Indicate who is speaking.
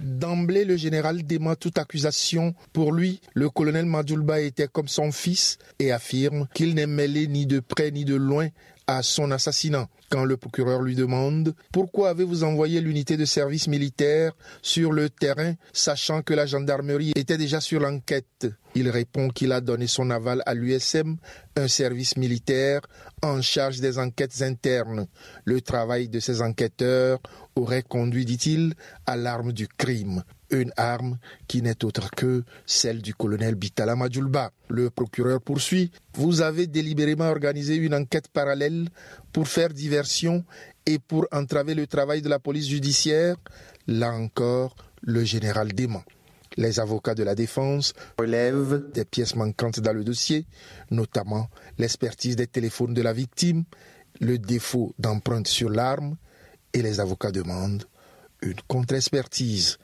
Speaker 1: D'emblée, le général dément toute accusation. Pour lui, le colonel Madulba était comme son fils et affirme qu'il n'est mêlé ni de près ni de loin à son assassinat, quand le procureur lui demande ⁇ Pourquoi avez-vous envoyé l'unité de service militaire sur le terrain, sachant que la gendarmerie était déjà sur l'enquête ?⁇ Il répond qu'il a donné son aval à l'USM, un service militaire en charge des enquêtes internes. Le travail de ces enquêteurs aurait conduit, dit-il, à l'arme du crime une arme qui n'est autre que celle du colonel Bitala Madjoulba. Le procureur poursuit Vous avez délibérément organisé une enquête parallèle pour faire diversion et pour entraver le travail de la police judiciaire Là encore, le général dément. Les avocats de la défense relèvent des pièces manquantes dans le dossier, notamment l'expertise des téléphones de la victime, le défaut d'empreinte sur l'arme, et les avocats demandent une contre-expertise.